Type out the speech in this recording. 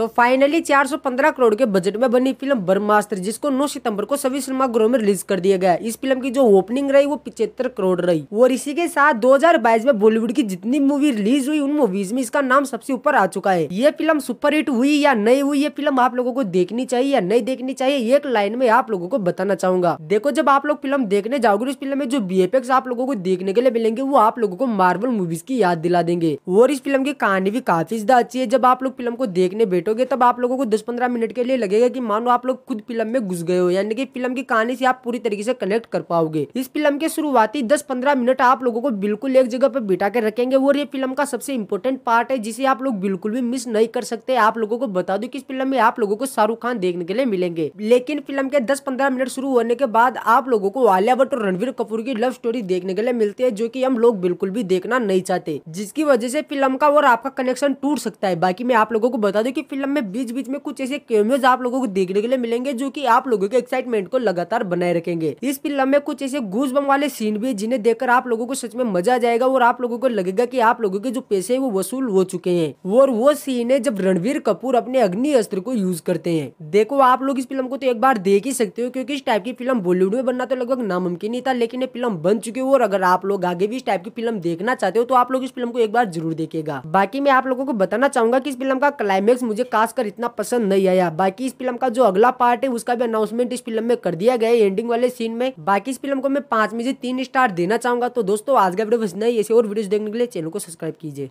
तो फाइनली 415 करोड़ के बजट में बनी फिल्म ब्रह्मास्त्र जिसको 9 सितंबर को सभी सिनेमा गृह में रिलीज कर दिया गया इस फिल्म की जो ओपनिंग रही वो पिछहत्तर करोड़ रही और इसी के साथ 2022 में बॉलीवुड की जितनी मूवी रिलीज हुई उन मूवीज में इसका नाम सबसे ऊपर आ चुका है ये फिल्म सुपरहिट हुई या नहीं हुई ये फिल्म आप लोगों को देखनी चाहिए या नहीं देखनी चाहिए एक लाइन में आप लोगों को बताना चाहूंगा देखो जब आप लोग फिल्म देखने जाओगे इस फिल्म में जो बी आप लोगों को देखने के लिए मिलेंगे वो आप लोगों को मार्बल मूवीज की याद दिला देंगे और इस फिल्म की कहानी भी काफी ज्यादा अच्छी है जब आप लोग फिल्म को देखने बैठो बैठोगे तब आप लोगों को दस पंद्रह मिनट के लिए लगेगा कि मानो आप लोग खुद फिल्म में घुस गए हो यानी कि फिल्म की कहानी से आप पूरी तरीके से कनेक्ट कर पाओगे इस फिल्म के शुरुआती दस पंद्रह मिनट आप लोगों को बिल्कुल एक जगह पर बिठा कर रखेंगे और ये फिल्म का सबसे इम्पोर्टेंट पार्ट है जिसे आप लोग बिल्कुल भी मिस नहीं कर सकते आप लोगों को बता दो कि इस फिल्म में आप लोगों को शाहरुख खान देखने के लिए मिलेंगे लेकिन फिल्म के दस पंद्रह मिनट शुरू होने के बाद आप लोगों को आलिया भट्ट और रणवीर कपूर की लव स्टोरी देखने के लिए मिलती है जो की हम लोग बिल्कुल भी देखना नहीं चाहते जिसकी वजह से फिल्म का और आपका कनेक्शन टूट सकता है बाकी मैं आप लोगों को बता दूं कि फिल्म में बीच बीच में कुछ ऐसे कैमियोज आप लोगों को देखने के लिए मिलेंगे जो की आप लोगों के एक्साइटमेंट को लगातार बनाए रखेंगे इस फिल्म में कुछ ऐसे घूस बम वाले सीन भी जिन्हें देखकर आप लोगों को सच में मजा आ जाएगा और आप लोगों को लगेगा की आप लोगों के जो पैसे है वो वसूल हो चुके हैं और वो सीन है जब रणवीर कपूर अपने अग्नि अस्त्र को यूज करते हैं देखो आप लोग इस फिल्म को तो एक बार देख ही सकते हो क्योंकि इस टाइप की फिल्म बॉलीवुड में बनना तो लगभग नामुमकिन ही था लेकिन ये फिल्म बन चुकी है और अगर आप लोग आगे भी इस टाइप की फिल्म देखना चाहते हो तो आप लोग इस फिल्म को एक बार जरूर देखेगा बाकी मैं आप लोगों को बताना चाहूंगा की इस फिल्म का क्लाइमेक्स मुझे मुझे खासकर इतना पसंद नहीं आया बाकी इस फिल्म का जो अगला पार्ट है उसका भी अनाउंसमेंट इस फिल्म में कर दिया गया है एंडिंग वाले सीन में बाकी इस फिल्म को मैं पांच में से तीन स्टार देना चाहूंगा तो दोस्तों आज का वीडियो बस नहीं ऐसे और वीडियो देखने के लिए चैनल को सब्सक्राइब कीजिए